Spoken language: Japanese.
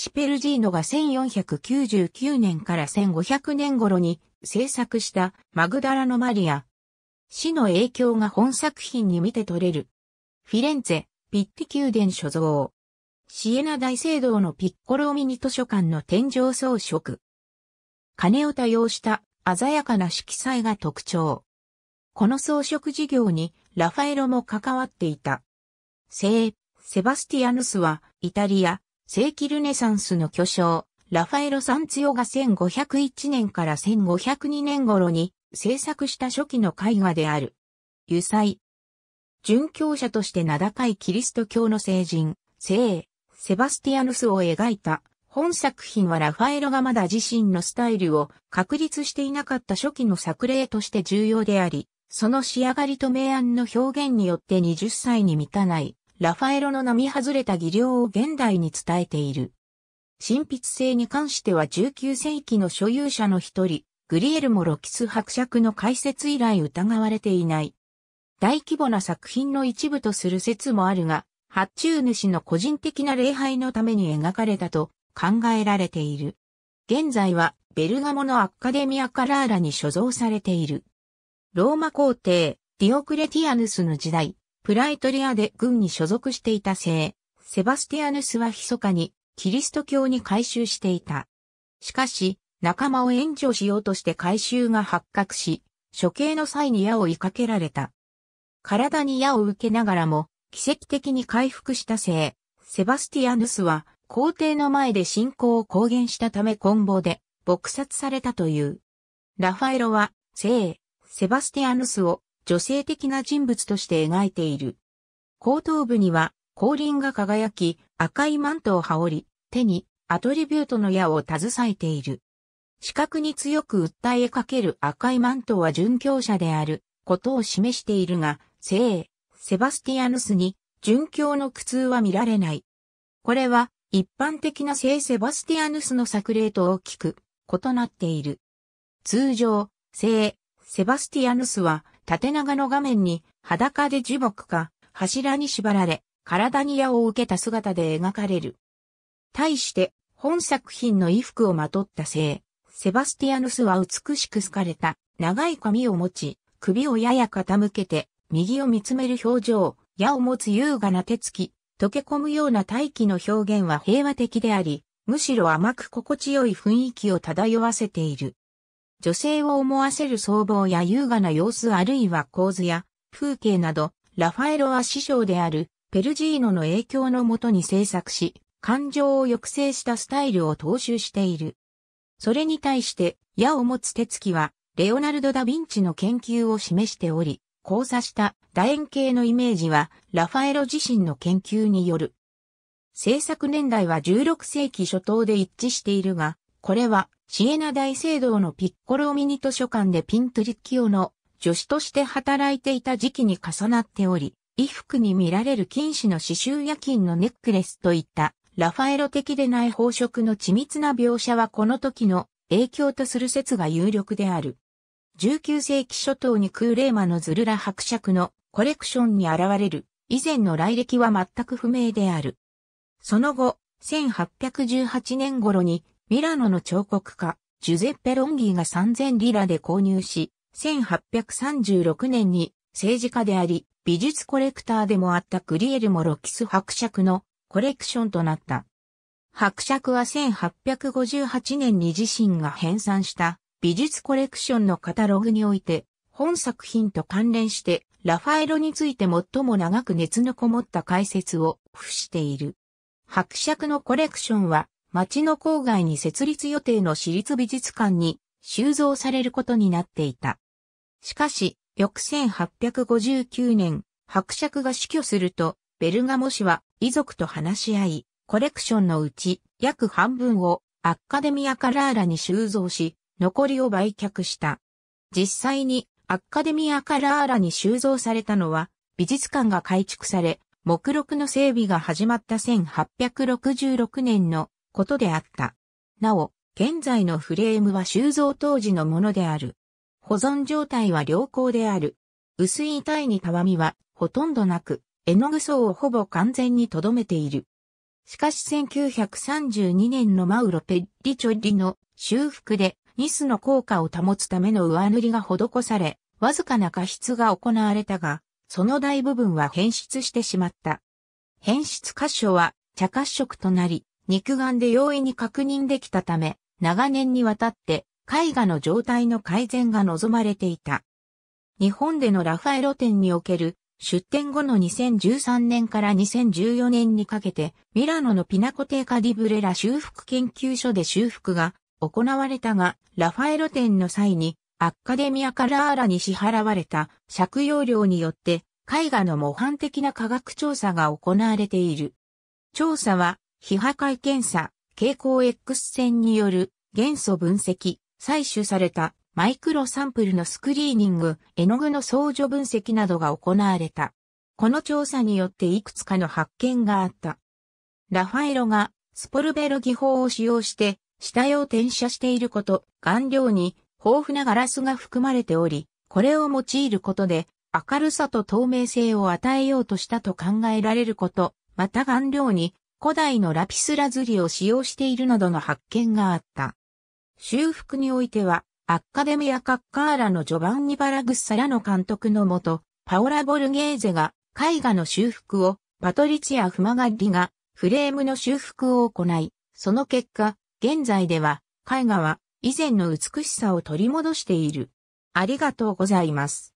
シペルジーノが1499年から1500年頃に制作したマグダラのマリア。死の影響が本作品に見て取れる。フィレンツェ、ピッティ宮殿所蔵。シエナ大聖堂のピッコロミニ図書館の天井装飾。金を多用した鮮やかな色彩が特徴。この装飾事業にラファエロも関わっていた。聖、セバスティアヌスはイタリア、世紀ルネサンスの巨匠、ラファエロ・サンツヨが1501年から1502年頃に制作した初期の絵画である。油彩。殉教者として名高いキリスト教の聖人、聖、セバスティアヌスを描いた。本作品はラファエロがまだ自身のスタイルを確立していなかった初期の作例として重要であり、その仕上がりと明暗の表現によって20歳に満たないラファエロの並外れた技量を現代に伝えている。神筆性に関しては19世紀の所有者の一人、グリエルモロキス伯爵の解説以来疑われていない。大規模な作品の一部とする説もあるが、発注主の個人的な礼拝のために描かれたと考えられている。現在はベルガモのアカデミアカラーラに所蔵されている。ローマ皇帝、ディオクレティアヌスの時代、プライトリアで軍に所属していた聖、セバスティアヌスは密かにキリスト教に改宗していた。しかし、仲間を援助しようとして改宗が発覚し、処刑の際に矢を追いかけられた。体に矢を受けながらも、奇跡的に回復した聖、セバスティアヌスは、皇帝の前で信仰を公言したため棍棒で、撲殺されたという。ラファエロは、聖、セバスティアヌスを女性的な人物として描いている。後頭部には、後輪が輝き、赤いマントを羽織り、手にアトリビュートの矢を携えている。視覚に強く訴えかける赤いマントは殉教者であることを示しているが、聖、セバスティアヌスに殉教の苦痛は見られない。これは一般的な聖セバスティアヌスの作例と大きく異なっている。通常、聖、セバスティアヌスは縦長の画面に裸で樹木か柱に縛られ、体に矢を受けた姿で描かれる。対して、本作品の衣服をまとった性、セバスティアヌスは美しく好かれた、長い髪を持ち、首をやや傾けて、右を見つめる表情、矢を持つ優雅な手つき、溶け込むような大気の表現は平和的であり、むしろ甘く心地よい雰囲気を漂わせている。女性を思わせる僧帽や優雅な様子あるいは構図や風景など、ラファエロは師匠であるペルジーノの影響のもとに制作し、感情を抑制したスタイルを踏襲している。それに対して、矢を持つ手つきは、レオナルド・ダ・ヴィンチの研究を示しており、交差した楕円形のイメージは、ラファエロ自身の研究による。制作年代は16世紀初頭で一致しているが、これは、シエナ大聖堂のピッコロミニ図書館でピントリッキオの助手として働いていた時期に重なっており、衣服に見られる金糸の刺繍や金のネックレスといったラファエロ的でない宝飾の緻密な描写はこの時の影響とする説が有力である。19世紀初頭にクーレーマのズルラ伯爵のコレクションに現れる以前の来歴は全く不明である。その後、1818年頃にミラノの彫刻家、ジュゼッペ・ロンギーが3000リラで購入し、1836年に政治家であり、美術コレクターでもあったグリエルモ・ロキス伯爵のコレクションとなった。伯爵は1858年に自身が編纂した美術コレクションのカタログにおいて、本作品と関連して、ラファエロについて最も長く熱のこもった解説を付している。伯爵のコレクションは、町の郊外に設立予定の私立美術館に収蔵されることになっていた。しかし、翌1859年、伯爵が死去すると、ベルガモ氏は遺族と話し合い、コレクションのうち約半分をアッカデミア・カラーラに収蔵し、残りを売却した。実際にアッカデミア・カラーラに収蔵されたのは、美術館が改築され、目録の整備が始まった1866年のことであった。なお、現在のフレームは収蔵当時のものである。保存状態は良好である。薄い体にたわみはほとんどなく、絵の具層をほぼ完全に留めている。しかし1932年のマウロ・ペッリチョリの修復でニスの効果を保つための上塗りが施され、わずかな加筆が行われたが、その大部分は変質してしまった。変質箇所は茶褐色となり、肉眼で容易に確認できたため、長年にわたって絵画の状態の改善が望まれていた。日本でのラファエロ展における出展後の2013年から2014年にかけて、ミラノのピナコテーカディブレラ修復研究所で修復が行われたが、ラファエロ展の際に、アッカデミアカラーラに支払われた借用料によって、絵画の模範的な科学調査が行われている。調査は、非破壊検査、蛍光 X 線による元素分析、採取されたマイクロサンプルのスクリーニング、絵の具の相乗分析などが行われた。この調査によっていくつかの発見があった。ラファエロがスポルベロ技法を使用して下用転写していること、顔料に豊富なガラスが含まれており、これを用いることで明るさと透明性を与えようとしたと考えられること、また顔料に古代のラピスラズリを使用しているなどの発見があった。修復においては、アッカデミア・カッカーラのジョバンニ・バラグッサラの監督のもと、パオラ・ボルゲーゼが絵画の修復を、パトリチア・フマガッリがフレームの修復を行い、その結果、現在では絵画は以前の美しさを取り戻している。ありがとうございます。